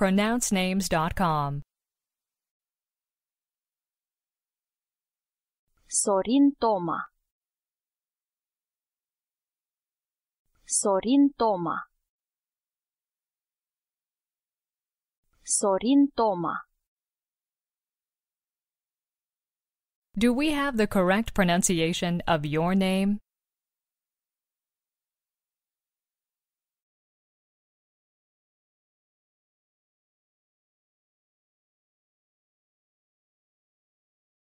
pronouncenames.com. Sorin Toma Sorin Toma Sorin Toma Do we have the correct pronunciation of your name?